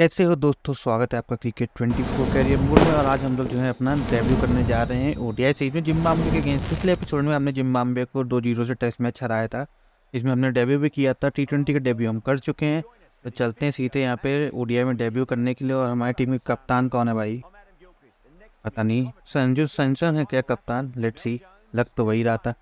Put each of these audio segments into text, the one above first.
कैसे हो दोस्तों स्वागत है आपका क्रिकेट 24 कैरियर मोड में और आज हम लोग जो है अपना डेब्यू करने जा रहे हैं ओडीआई सीरीज में जिम्बाब्वे के अगेंस्ट पिछले एपिसोड में हमने जिम्बाब्वे को दो जीरो से टेस्ट मैच हराया था इसमें हमने डेब्यू भी किया था टी ट्वेंटी का डेब्यू हम कर चुके हैं तो चलते हैं सीधे यहाँ पे ओडीआई में डेब्यू करने के लिए और हमारी टीम के कप्तान कौन है भाई पता नहीं संजू सैमसन है क्या कप्तान लेट सी लग तो वही रहा था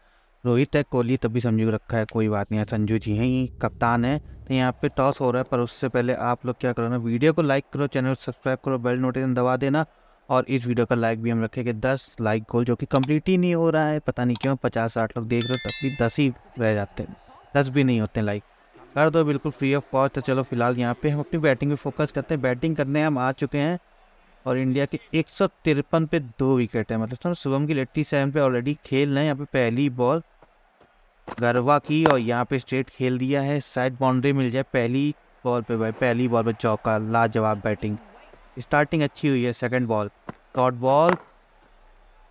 रोहित है कोहली तभी समझू रखा है कोई बात नहीं है संजू जी हैं ही कप्तान है तो यहाँ पे टॉस हो रहा है पर उससे पहले आप लोग क्या करो ना वीडियो को लाइक करो चैनल को सब्सक्राइब करो बेल नोटिफिकेशन दबा देना और इस वीडियो का लाइक भी हम रखेंगे दस लाइक गोल जो कि कंप्लीट ही नहीं हो रहा है पता नहीं क्यों पचास साठ लोग देख रहे हो तब भी दस ही रह जाते हैं दस भी नहीं होते लाइक कर दो बिल्कुल फ्री ऑफ कॉस्ट तो चलो फिलहाल यहाँ पे हम अपनी बैटिंग पर फोकस करते हैं बैटिंग करने हम आ चुके हैं और इंडिया के एक सौ तिरपन पे दो विकेट है मतलब शुभम की एट्टी सेवन पे ऑलरेडी खेल रहे हैं यहाँ पे पहली बॉल गरवा की और यहाँ पे स्ट्रेट खेल दिया है साइड बाउंड्री मिल जाए पहली बॉल पे भाई पहली बॉल पे चौका लाजवाब बैटिंग स्टार्टिंग अच्छी हुई है सेकंड बॉल शॉर्ट बॉल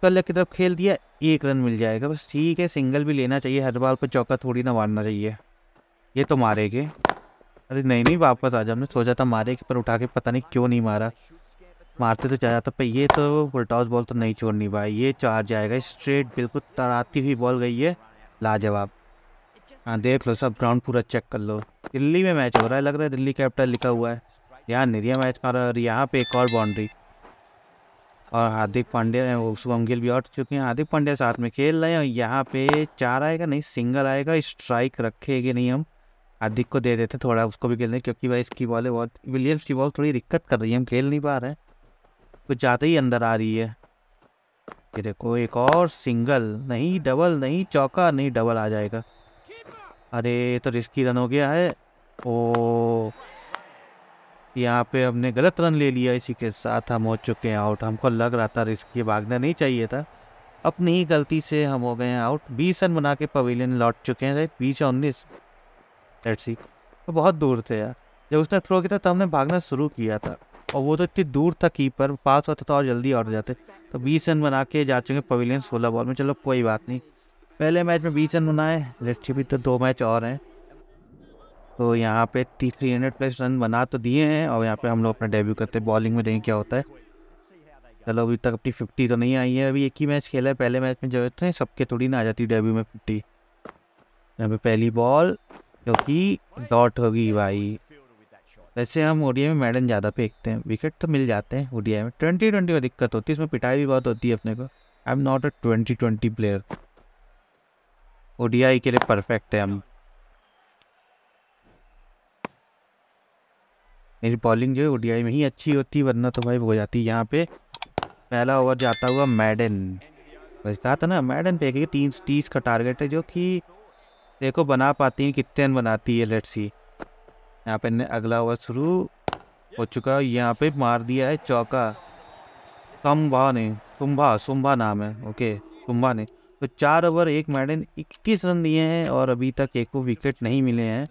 कल की तरफ खेल दिया एक रन मिल जाएगा बस ठीक है सिंगल भी लेना चाहिए हर बॉल पर चौका थोड़ी ना मारना चाहिए ये तो मारेंगे अरे नहीं नहीं वापस आ जाओ हमने सोचा था मारे पर उठा के पता नहीं क्यों नहीं मारा मारते तो चला जाता पर ये तो वोल्टाउस बॉल तो नहीं छोड़नी भाई ये चार जाएगा स्ट्रेट बिल्कुल तराती हुई बॉल गई है लाजवाब हाँ देख लो सब ग्राउंड पूरा चेक कर लो दिल्ली में मैच हो रहा है लग रहा है दिल्ली कैपिटल लिखा हुआ है यहाँ नहीं मैच मारा और यहाँ पे एक और बाउंड्री और हार्दिक पांड्या शुभम गिल भी आउट चुके हैं हार्दिक पांड्या साथ में खेल रहे हैं और यहाँ पे चार आएगा नहीं सिंगल आएगा स्ट्राइक रखेगी नहीं हम हार्दिक को दे देते थोड़ा उसको भी खेलने क्योंकि भाई इसकी बॉल है बहुत विलियम्स की बॉल थोड़ी दिक्कत कर रही है हम खेल नहीं पा रहे हैं कुछ जाते ही अंदर आ रही है ये देखो एक और सिंगल नहीं डबल नहीं चौका नहीं डबल आ जाएगा अरे तो रिस्की रन हो गया है ओ यहाँ पे हमने गलत रन ले लिया इसी के साथ हम हो चुके हैं आउट हमको लग रहा था रिस्की भागना नहीं चाहिए था अपनी ही गलती से हम हो गए हैं आउट बीस रन बना के पवेलियन लौट चुके हैं शायद बीस या उन्नीस लेट्स सी तो बहुत दूर थे यार जब उसने थ्रो किया था तो हमने भागना शुरू किया था और वो तो इतनी दूर था कीपर पास होता था तो और जल्दी आउट हो जाते तो बीस रन बना के जा चुके पवेलियन सोलह बॉल में चलो कोई बात नहीं पहले मैच में बीस रन बनाए लेट्स भी तो दो मैच और हैं तो यहाँ पे three three hundred plus run बना तो दिए हैं और यहाँ पे हम लोग अपना डेब्यू करते हैं बॉलिंग में देखें क्या होता है चलो अभी तक अपनी फिफ्टी तो नहीं आई है अभी एक ही मैच खेला है पहले मैच में जो है सबके थोड़ी ना आ जाती डेब्यू में फिफ्टी यहाँ पे पहली बॉल जो कि डॉट होगी भाई वैसे हम ओडीआई में मैडन ज़्यादा फेंकते हैं विकेट तो मिल जाते हैं ओडीआई में ट्वेंटी ट्वेंटी में दिक्कत होती है इसमें पिटाई भी बहुत होती है अपने को I am not a twenty twenty player ODI के लिए परफेक्ट है हम मेरी बॉलिंग जो है ओडीआई में ही अच्छी होती वरना तो भाई हो जाती यहाँ पे पहला ओवर जाता हुआ मैडन वैसे कहा था ना मैडन फेंकेगी तीन तीस का टारगेट है जो कि देखो बना पाती है कितने रन बनाती है लेट्स सी यहाँ पे अगला ओवर शुरू हो चुका है यहाँ पे मार दिया है चौका तम्भा ने तुम्भा सुम्भा नाम है ओके तुम्भा ने तो चार ओवर एक मैडन 21 रन दिए हैं और अभी तक एक को विकेट नहीं मिले हैं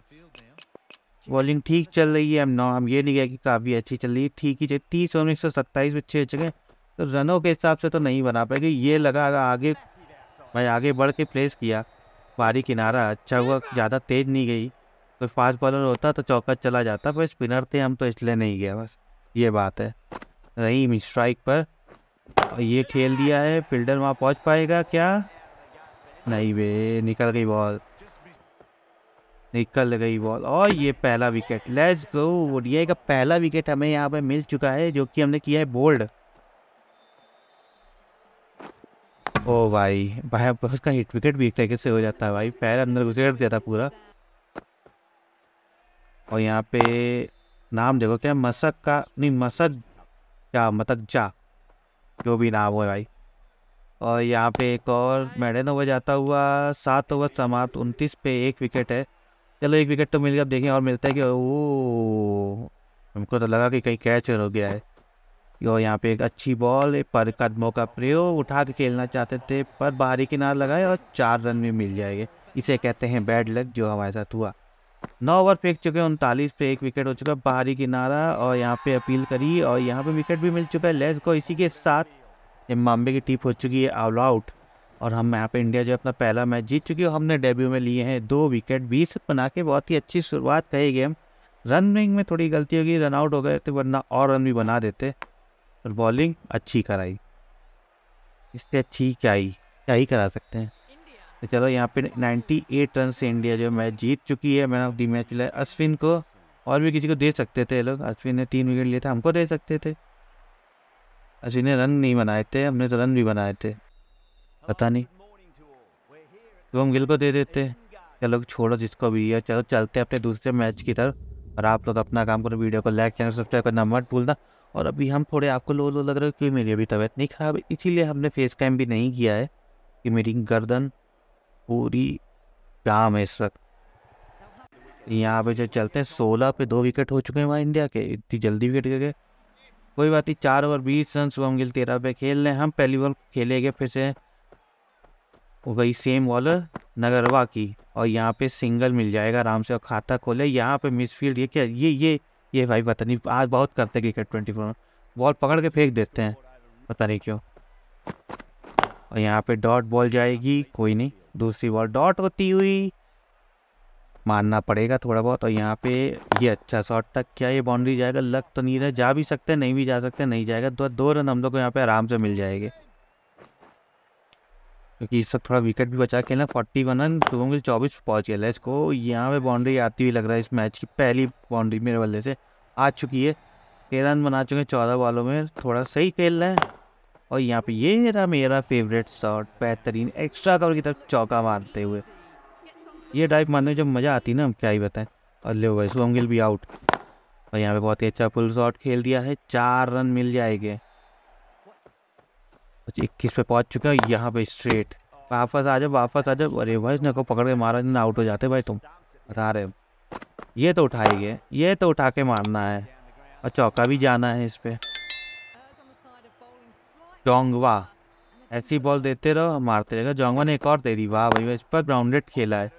बॉलिंग ठीक चल रही है हम नौ हम ये नहीं गया कि काफ़ी अच्छी चल रही है ठीक ही चाहिए तीस ओवर एक सौ सत्ताईस में छः जगह तो रनों के हिसाब से तो नहीं बना पाएगी ये लगा आगे भाई आगे बढ़ के प्लेस किया बारी किनारा अच्छा हुआ ज़्यादा तेज़ नहीं गई कोई फास्ट बॉलर होता तो चौका चला जाता पर स्पिनर थे हम तो इसलिए नहीं गया बस ये बात है रहीम स्ट्राइक पर और ये खेल दिया है फील्डर वहाँ पहुँच पाएगा क्या नहीं वे निकल गई बॉल निकल गई बॉल और ये पहला विकेट लेट्स गो ये का पहला विकेट हमें यहाँ पे मिल चुका है जो कि हमने किया है बोल्ड ओ भाई भाई उसका हिट विकेट भी एक तरीके से हो जाता है भाई पैर अंदर घुसेड़ दिया था पूरा और यहाँ पे नाम देखो क्या मसक का नहीं मसक क्या मतकजा जो भी नाम हो भाई और यहाँ पे एक और मैडन ओवर जाता हुआ सात ओवर समाप्त उनतीस पे एक विकेट है चलो एक विकेट तो मिल गया अब देखें और मिलता है कि ओ हमको तो लगा कि कहीं कैच हो गया है और यहाँ पे एक अच्छी बॉल पर कदमों का प्रयोग उठा के खेलना चाहते थे पर बाहरी किनार लगाए और चार रन भी मिल जाएंगे इसे कहते हैं बैड लक जो हमारे साथ हुआ नौ ओवर फेंक चुके हैं उनतालीस पे एक विकेट हो चुका है बाहरी किनारा और यहाँ पे अपील करी और यहाँ पे विकेट भी मिल चुका है लेस को इसी के साथ जिम्बाब्वे की टीप हो चुकी है ऑल आउट और हम यहाँ पे इंडिया जो अपना पहला मैच जीत चुकी है हमने डेब्यू में लिए हैं दो विकेट बीस बना के बहुत ही अच्छी शुरुआत कही गेम रनिंग में थोड़ी गलती होगी रन आउट हो गए तो वरना और रन भी बना देते और बॉलिंग अच्छी कराई इससे अच्छी क्या ही क्या ही करा सकते हैं तो चलो यहाँ पे 98 एट रन से इंडिया जो मैच जीत चुकी है मैन ऑफ दी मैच मिला अश्विन को और भी किसी को दे सकते थे लोग अश्विन ने तीन विकेट लिए थे हमको दे सकते थे अश्विन ने रन नहीं बनाए थे हमने तो रन भी बनाए थे पता नहीं तो हम गिल को दे देते चलो छोड़ो जिसको भी है चलो चलते अपने दूसरे मैच की तरफ और आप लोग अपना काम करो वीडियो को लाइक चैनल सब्सक्राइब करना मत भूलना और अभी हम थोड़े आपको लो लो लग रहे हो क्योंकि मेरी अभी तबीयत नहीं ख़राब है इसीलिए हमने फेस कैम भी नहीं किया है कि मेरी गर्दन पूरी काम है इस वक्त यहाँ पे जो चलते हैं सोलह पे दो विकेट हो चुके हैं वहाँ इंडिया के इतनी जल्दी विकेट गिर गए कोई बात नहीं चार ओवर बीस रन शुभम गिल तेरह पे खेल रहे हम पहली बॉल खेलेंगे फिर से वही सेम बॉलर नगरवा की और यहाँ पे सिंगल मिल जाएगा आराम से और खाता खोले यहाँ पे मिसफील्ड ये क्या ये ये ये भाई पता नहीं आज बहुत करते क्रिकेट ट्वेंटी फोर में बॉल पकड़ के फेंक देते हैं पता नहीं क्यों और यहाँ पे डॉट बॉल जाएगी कोई नहीं दूसरी बॉल डॉट होती हुई मानना पड़ेगा थोड़ा बहुत और यहाँ पे ये अच्छा शॉट तक क्या ये बाउंड्री जाएगा लग तो नहीं रहा जा भी सकते नहीं भी जा सकते नहीं जाएगा तो दो रन हम लोग को यहाँ पे आराम से मिल जाएंगे क्योंकि इस सब थोड़ा विकेट भी बचा के ना फोर्टी वन रन दो चौबीस पहुँच गया इसको यहाँ पे बाउंड्री आती हुई लग रहा है इस मैच की पहली बाउंड्री मेरे बल्ले से आ चुकी है तेरह रन बना चुके हैं चौदह बॉलों में थोड़ा सही खेल रहे हैं और यहाँ पे ये रहा मेरा फेवरेट शॉट बेहतरीन एक्स्ट्रा कवर की तरफ चौका मारते हुए ये टाइप मारने में जब मज़ा आती है ना क्या ही बताएं और ले वैसे शुभम भी आउट और यहाँ पे बहुत ही अच्छा फुल शॉट खेल दिया है चार रन मिल जाएंगे इक्कीस पे पहुँच चुके हैं यहाँ पे स्ट्रेट वापस आ जाओ वापस आ जाओ अरे भाई इसने को पकड़ के मारा ना आउट हो जाते भाई तुम बता रहे ये तो उठाएंगे ये तो उठा के मारना है और चौका भी जाना है इस पर जोंगवा ऐसी बॉल देते रहो मारते रहेगा जोंगवा ने एक और दे दी वाह भाई इस पर ग्राउंडेड खेला है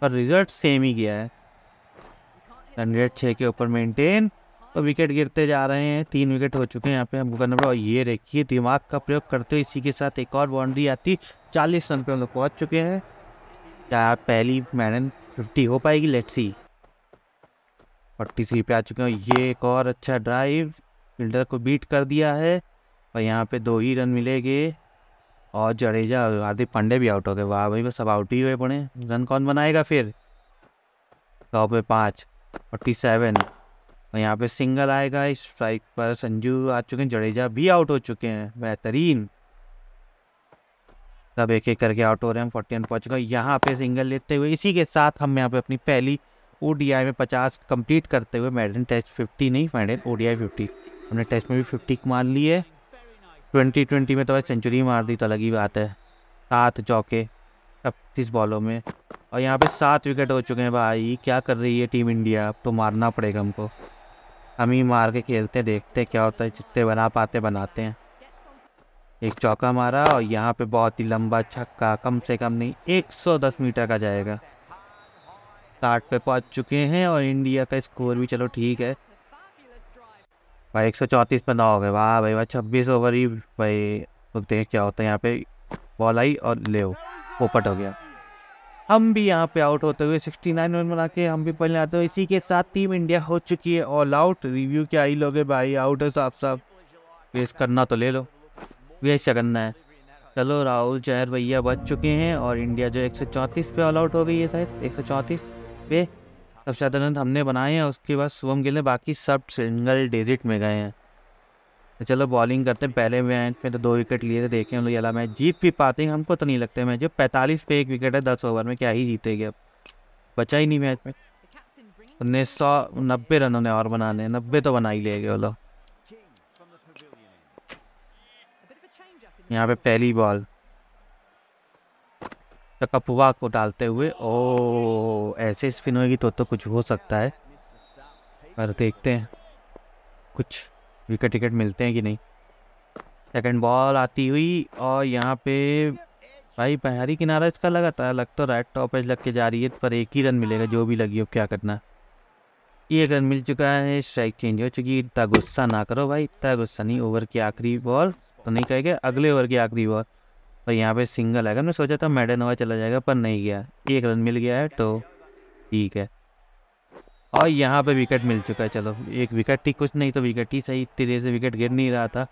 पर रिजल्ट सेम ही गया है हंड्रेड छः के ऊपर मेंटेन और तो विकेट गिरते जा रहे हैं तीन विकेट हो चुके हैं यहाँ पे हमको करना पड़ा ये देखिए दिमाग का प्रयोग करते हुए इसी के साथ एक और बाउंड्री आती चालीस रन पर हम लोग पहुँच चुके हैं क्या पहली मैडन फिफ्टी हो पाएगी लेट सी फोर्टी थ्री पे आ चुके हैं ये एक और अच्छा ड्राइव फिल्डर को बीट कर दिया है और यहाँ पे दो ही रन मिलेगे और जडेजा हार्दिक पांडे भी आउट हो गए वाह भाई बस सब आउट ही हुए पड़े रन कौन बनाएगा फिर टॉप पे पाँच फोर्टी सेवन और यहाँ पे सिंगल आएगा इस स्ट्राइक पर संजू आ चुके हैं जडेजा भी आउट हो चुके हैं बेहतरीन सब एक एक करके आउट हो रहे हैं फोर्टी वन पहुँच गए यहाँ पे सिंगल लेते हुए इसी के साथ हम यहाँ पे अपनी पहली ओ में पचास कंप्लीट करते हुए मेडन टेस्ट फिफ्टी नहीं फाइनल ओ डी हमने टेस्ट में भी फिफ्टी मान ली है ट्वेंटी ट्वेंटी में तो भाई सेंचुरी मार दी तो अलग ही बात है सात चौके छत्तीस बॉलों में और यहाँ पे सात विकेट हो चुके हैं भाई क्या कर रही है टीम इंडिया अब तो मारना पड़ेगा हमको हम ही मार के खेलते देखते क्या होता है जितने बना पाते बनाते हैं एक चौका मारा और यहाँ पे बहुत ही लंबा छक्का कम से कम नहीं 110 मीटर का जाएगा साठ पे पहुँच चुके हैं और इंडिया का स्कोर भी चलो ठीक है भाई एक सौ चौंतीस पर नौ हो गए वाह भाई वाह छब्बीस ओवर ही भाई देख क्या होता है यहाँ पे बॉल आई और ले पोपट हो गया हम भी यहाँ पे आउट होते हुए 69 रन बना के हम भी पहले आते हुए इसी के साथ टीम इंडिया हो चुकी है ऑल आउट रिव्यू क्या ही लोगे भाई आउट है साफ साफ वेस्ट करना तो ले लो वेस्ट करना है चलो राहुल चहर भैया बच चुके हैं और इंडिया जो एक पे ऑल आउट हो गई है शायद एक पे सबसे हमने बनाए हैं उसके बाद शुभम गिल ने बाकी सब सिंगल डिजिट में गए हैं तो चलो बॉलिंग करते हैं पहले मैच में तो दो विकेट लिए थे देखें हम लोग अला मैच जीत भी पाते हैं हमको तो नहीं लगते मैच जब पैंतालीस पे एक विकेट है दस ओवर में क्या ही जीतेंगे अब बचा ही नहीं मैच में उन्नीस सौ नब्बे रन उन्हें और बनाने नब्बे तो बना ही लेंगे वो लोग यहाँ पे पहली बॉल कपवा को डालते हुए ओ ऐसे स्पिन होगी तो तो कुछ हो सकता है पर देखते हैं कुछ विकेट टिकट मिलते हैं कि नहीं सेकंड बॉल आती हुई और यहाँ पे भाई पहरी किनारा इसका लगाता है लग तो राइट टॉप एज लग के जा रही है पर एक ही रन मिलेगा जो भी लगी हो क्या करना एक रन मिल चुका है स्ट्राइक चेंज हो चुकी है इतना गुस्सा ना करो भाई इतना गुस्सा नहीं ओवर की आखिरी बॉल तो नहीं कहेगा अगले ओवर की आखिरी बॉल और यहाँ पे सिंगल आएगा मैं सोचा था मेडनोवा चला जाएगा पर नहीं गया एक रन मिल गया है तो ठीक है और यहाँ पे विकेट मिल चुका है चलो एक विकेट ठीक कुछ नहीं तो विकेट ही सही तेरे से विकेट गिर नहीं रहा था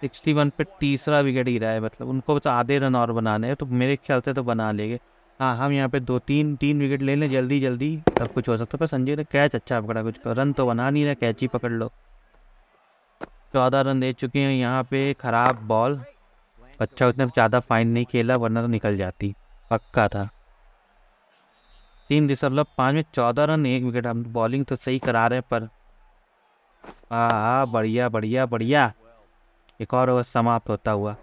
सिक्सटी वन पर तीसरा विकेट गिरा है मतलब उनको बस आधे रन और बनाने हैं तो मेरे ख्याल से तो बना लेंगे हाँ हम यहाँ पे दो तीन तीन विकेट ले लें जल्दी जल्दी तब कुछ हो सकता है पर संजय ने कैच अच्छा पकड़ा कुछ रन तो बना नहीं रहा कैच ही पकड़ लो चौदह रन दे चुके हैं यहाँ पे ख़राब बॉल अच्छा उसने ज़्यादा फाइन नहीं खेला वरना तो निकल जाती पक्का था तीन दशमलव पाँच में चौदह रन एक विकेट हम बॉलिंग तो सही करा रहे हैं पर आ बढ़िया बढ़िया बढ़िया एक और ओवर समाप्त होता हुआ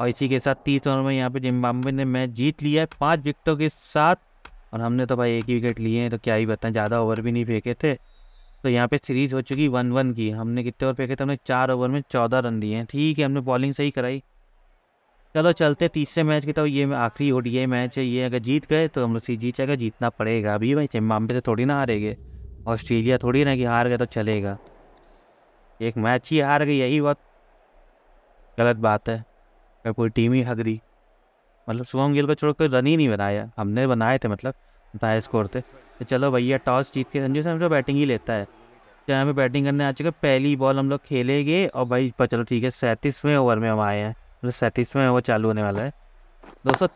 और इसी के साथ तीस ओवर में यहाँ पे जिम्बाब्वे ने मैच जीत लिया है पाँच विकेटों के साथ और हमने तो भाई एक ही विकेट लिए हैं तो क्या ही बताएं ज़्यादा ओवर भी नहीं फेंके थे तो यहाँ पे सीरीज़ हो चुकी वन वन की हमने कितने ओवर फेंके थे हमने चार ओवर में चौदह रन दिए हैं ठीक है हमने बॉलिंग सही कराई चलो चलते तीसरे मैच की तो ये आखिरी ओडीआई मैच है ये अगर जीत गए तो हम लोग जीत जाएगा जीतना पड़ेगा अभी भाई चम्बाबे से तो थोड़ी ना हारेंगे ऑस्ट्रेलिया थोड़ी ना कि हार गए तो चलेगा एक मैच ही हार गई यही बहुत गलत बात है मैं पूरी टीम ही हक दी मतलब शुभम गिल को छोड़ कर रन ही नहीं बनाया हमने बनाए थे मतलब बताया स्कोर थे तो चलो भैया टॉस जीत के संजू सैमसन बैटिंग तो ही लेता है चाहे हमें बैटिंग करने आ चुके पहली बॉल हम लोग खेलेंगे और भाई चलो ठीक है सैंतीसवें ओवर में हम आए हैं मतलब सैंतीस में वो चालू होने वाला है दो सौ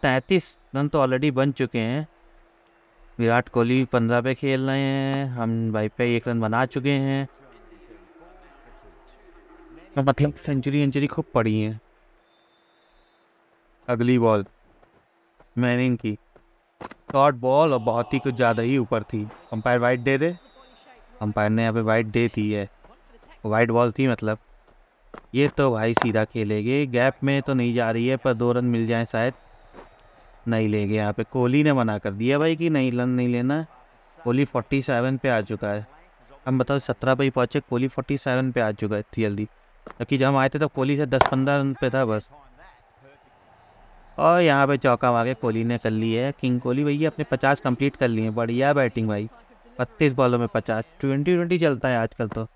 रन तो ऑलरेडी बन चुके हैं विराट कोहली पंद्रह पे खेल रहे हैं हम भाई पे एक रन बना चुके हैं मतलब सेंचुरी वेंचुरी खूब पड़ी है अगली बॉल मैनिंग की शॉर्ट बॉल और बहुत ही कुछ ज़्यादा ही ऊपर थी अंपायर वाइट दे दे अंपायर ने यहाँ पे वाइट दे थी है वाइट बॉल थी मतलब ये तो भाई सीधा खेलेगी गैप में तो नहीं जा रही है पर दो रन मिल जाए शायद नहीं लेंगे यहाँ पे कोहली ने मना कर दिया भाई कि नहीं रन नहीं लेना कोहली फोर्टी सेवन पे आ चुका है हम बताओ सत्रह पे ही पहुँचे कोहली फोर्टी सेवन पे आ चुका है इतनी जल्दी क्योंकि जब हम आए थे तो कोहली से दस पंद्रह रन पे था बस और यहाँ पे चौका मार कोहली ने कर ली है किंग कोहली भैया अपने पचास कंप्लीट कर लिए बढ़िया बैटिंग भाई बत्तीस बॉलों में पचास ट्वेंटी ट्वेंटी चलता है आजकल तो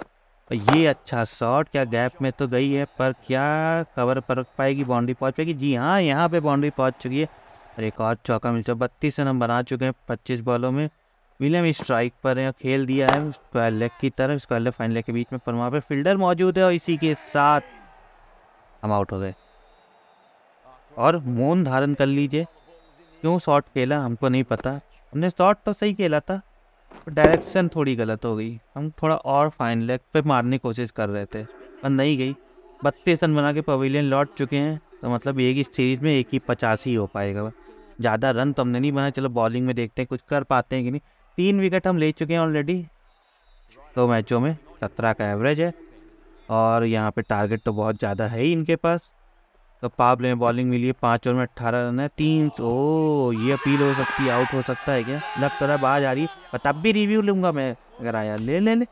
ये अच्छा शॉट क्या गैप में तो गई है पर क्या कवर पर रख पाएगी बाउंड्री पहुंच पाएगी जी हाँ यहाँ पे बाउंड्री पहुंच चुकी है और एक और चौका मिल चुका बत्तीस रन बना चुके हैं पच्चीस बॉलों में विलियम स्ट्राइक पर खेल दिया है स्क्वायर लेग की तरफ स्क्वायर लेग फाइनल के बीच में पर वहाँ पर फील्डर मौजूद है और इसी के साथ हम आउट हो गए और मोन धारण कर लीजिए क्यों शॉट खेला हमको नहीं पता हमने शॉट तो सही खेला था डायरेक्शन थोड़ी गलत हो गई हम थोड़ा और फाइन लेग पे मारने की कोशिश कर रहे थे पर नहीं गई बत्तीस रन बना के पवेलियन लौट चुके हैं तो मतलब एक ही सीरीज में एक ही पचास ही हो पाएगा ज़्यादा रन तो हमने नहीं बना चलो बॉलिंग में देखते हैं कुछ कर पाते हैं कि नहीं तीन विकेट हम ले चुके हैं ऑलरेडी दो मैचों में सत्रह का एवरेज है और यहाँ पे टारगेट तो बहुत ज़्यादा है ही इनके पास तो पाप में बॉलिंग मिली है पांच ओवर में अट्ठारह रन है तीन ओ ये अपील हो सकती है आउट हो सकता है क्या लग तो रहा आज आ रही है तब भी रिव्यू लूंगा मैं अगर आया ले ले ले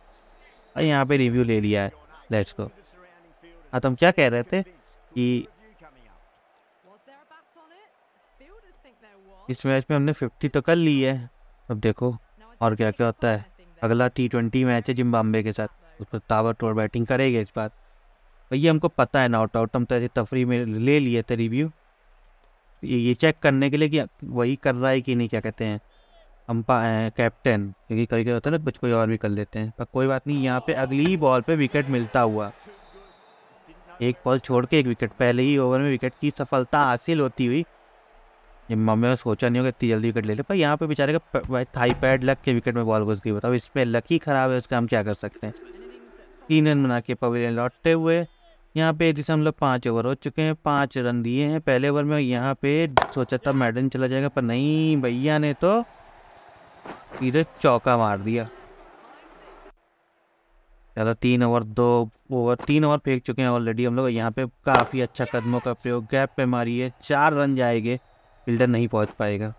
और यहाँ पे रिव्यू ले लिया है लेट्स को हाँ तुम तो क्या कह रहे थे कि इस मैच में हमने फिफ्टी तो कर ली है अब देखो और क्या क्या होता है अगला टी ट्वेंटी मैच है जिम्बाबे के साथ उस पर तोड़ बैटिंग करेगा इस बार ये हमको पता है नॉट आउट हम तो ऐसे तफरी में ले लिए थे रिव्यू ये चेक करने के लिए कि वही कर रहा है कि नहीं क्या कहते हैं हम कैप्टन क्योंकि कभी कभी होता है ना कुछ कोई और भी कर लेते हैं पर कोई बात नहीं यहाँ पे अगली बॉल पे विकेट मिलता हुआ एक बॉल छोड़ के एक विकेट पहले ही ओवर में विकेट की सफलता हासिल होती हुई ये मम्मी ने सोचा नहीं होगा इतनी जल्दी विकेट ले ले पर यहाँ पे बेचारे का भाई थाई पैड लग के विकेट में बॉल घुस गई बताओ इस पर लकी ख़राब है उसका हम क्या कर सकते हैं तीन रन बना के पवेलियन लौटते हुए यहाँ पे एक दशमलव पाँच ओवर हो चुके हैं पाँच रन दिए हैं पहले ओवर में यहाँ पे सोचा था मैडन चला जाएगा पर नहीं भैया ने तो सीधे चौका मार दिया चलो तीन ओवर दो ओवर तीन ओवर फेंक चुके हैं ऑलरेडी हम लोग यहाँ पे काफ़ी अच्छा कदमों का प्रयोग गैप पे मारी है चार रन जाएंगे फील्डर नहीं पहुँच पाएगा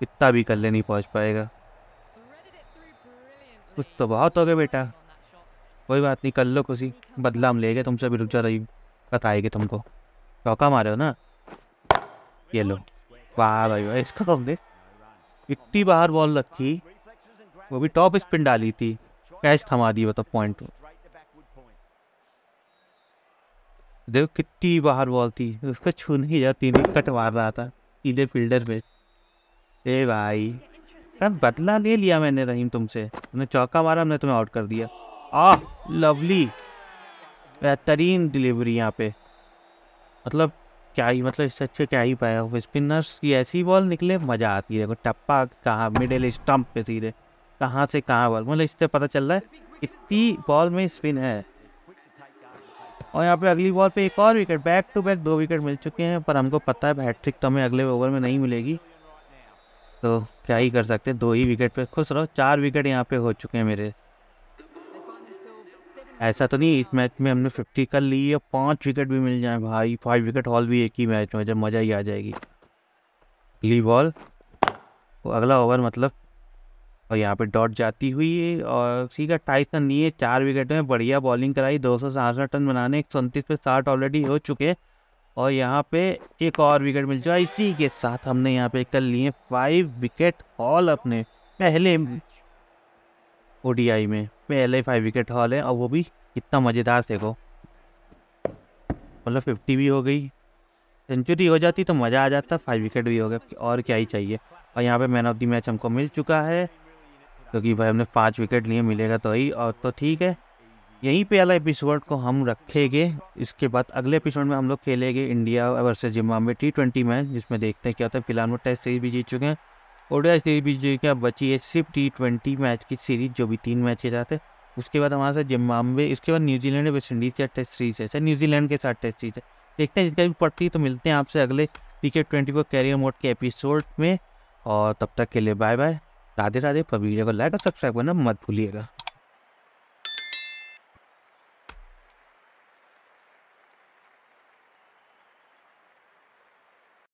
कितना भी कर ले नहीं पहुँच पाएगा कुछ तो बहुत हो गया बेटा कोई बात नहीं कर लो खुशी बदला हम ले गए तुमसे भी रुक जा रही बताएंगे तुमको चौका मारे हो ना ये लो वाह भाई वाह इसका हमने इतनी बाहर बॉल रखी वो भी टॉप स्पिन डाली थी कैच थमा दी मतलब तो पॉइंट देखो कितनी बाहर बॉल थी उसको छू नहीं जाती नहीं कट मार रहा था सीधे फील्डर पे ए भाई बदला ले लिया मैंने रहीम तुमसे तुमने चौका मारा हमने तुम्हें आउट कर दिया आह लवली बेहतरीन डिलीवरी यहाँ पे मतलब क्या ही मतलब इससे अच्छे क्या ही पाया स्पिनर्स की ऐसी बॉल निकले मज़ा आती है टप्पा कहाँ मिडिल स्टंप पे सीधे कहाँ से कहाँ बॉल मतलब इससे पता चल रहा है इतनी बॉल में स्पिन है और यहाँ पे अगली बॉल पे एक और विकेट बैक टू बैक दो विकेट मिल चुके हैं पर हमको पता है हैट्रिक तो हमें अगले ओवर में नहीं मिलेगी तो क्या ही कर सकते दो ही विकेट पे खुश रहो चार विकेट यहाँ पे हो चुके हैं मेरे ऐसा तो नहीं इस मैच में हमने फिफ्टी कर ली है पाँच विकेट भी मिल जाए भाई फाइव विकेट हॉल भी एक ही मैच में जब मज़ा ही आ जाएगी ली बॉल तो अगला ओवर मतलब और यहाँ पे डॉट जाती हुई और सीधा नहीं लिए चार विकेट में बढ़िया बॉलिंग कराई दो सौ रन बनाने एक सौ पे साठ ऑलरेडी हो चुके और यहाँ पे एक और विकेट मिल जाए इसी के साथ हमने यहाँ पे कर लिए फाइव विकेट हॉल अपने पहले हम्म। आई में पहले फाइव विकेट हॉल है और वो भी इतना मज़ेदार देखो मतलब फिफ्टी भी हो गई सेंचुरी हो जाती तो मज़ा आ जाता फाइव विकेट भी हो गया और क्या ही चाहिए और यहाँ पे मैन ऑफ द मैच हमको मिल चुका है क्योंकि भाई हमने पाँच विकेट लिए मिलेगा तो ही और तो ठीक है यहीं पे अला एपिसोड को हम रखेंगे इसके बाद अगले एपिसोड में हम लोग खेलेंगे India versus Zimbabwe T twenty match जिसमें देखते हैं क्या होता है फिलहाल वो टेस्ट सीरीज भी जीत चुके हैं ओडिया सीरीज भी जो क्या बची है सिर्फ टी ट्वेंटी मैच की सीरीज जो भी तीन मैच के साथ है उसके बाद हमारे साथ जिम्बाबे उसके बाद न्यूजीलैंड वेस्ट इंडीज़ का टेस्ट सीरीज है सर अच्छा, न्यूजीलैंड के साथ टेस्ट सीरीज है देखते हैं जिसका भी पड़ती है तो मिलते हैं आपसे अगले cricket twenty four career mode के एपिसोड में और तब तक के लिए बाय बाय राधे राधे पर वीडियो को लाइक और सब्सक्राइब करना मत भूलिएगा